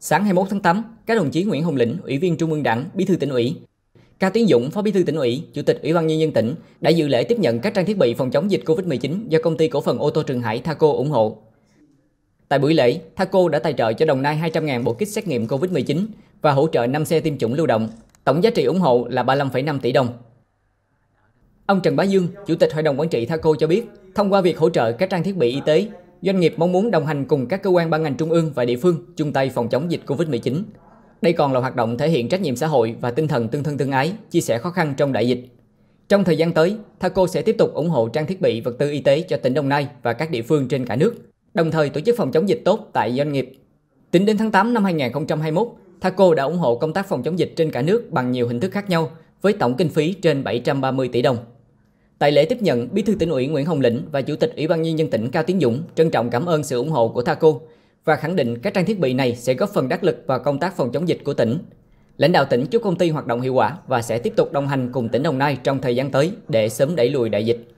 Sáng 21 tháng 8, các đồng chí Nguyễn Hồng Lĩnh, Ủy viên Trung ương Đảng, Bí thư tỉnh ủy, Cao Tiến Dũng, Phó Bí thư tỉnh ủy, Chủ tịch Ủy ban nhân dân tỉnh đã dự lễ tiếp nhận các trang thiết bị phòng chống dịch COVID-19 do công ty cổ phần ô tô Trường Hải Thaco ủng hộ. Tại buổi lễ, Thaco đã tài trợ cho Đồng Nai 200.000 bộ kit xét nghiệm COVID-19 và hỗ trợ 5 xe tiêm chủng lưu động. Tổng giá trị ủng hộ là 35,5 tỷ đồng. Ông Trần Bá Dương, Chủ tịch Hội đồng Quản trị Thaco cho biết, thông qua việc hỗ trợ các trang thiết bị y tế, doanh nghiệp mong muốn đồng hành cùng các cơ quan ban ngành trung ương và địa phương chung tay phòng chống dịch Covid-19. Đây còn là hoạt động thể hiện trách nhiệm xã hội và tinh thần tương thân tương ái, chia sẻ khó khăn trong đại dịch. Trong thời gian tới, Thaco sẽ tiếp tục ủng hộ trang thiết bị vật tư y tế cho tỉnh Đồng Nai và các địa phương trên cả nước, đồng thời tổ chức phòng chống dịch tốt tại doanh nghiệp. Tính đến tháng 8 năm 2021, Thaco đã ủng hộ công tác phòng chống dịch trên cả nước bằng nhiều hình thức khác nhau với tổng kinh phí trên 730 tỷ đồng. Tại lễ tiếp nhận, Bí thư tỉnh ủy Nguyễn Hồng Lĩnh và Chủ tịch Ủy ban nhân dân tỉnh Cao Tiến Dũng trân trọng cảm ơn sự ủng hộ của Thaco và khẳng định các trang thiết bị này sẽ góp phần đắc lực vào công tác phòng chống dịch của tỉnh. Lãnh đạo tỉnh chúc công ty hoạt động hiệu quả và sẽ tiếp tục đồng hành cùng tỉnh Đồng Nai trong thời gian tới để sớm đẩy lùi đại dịch.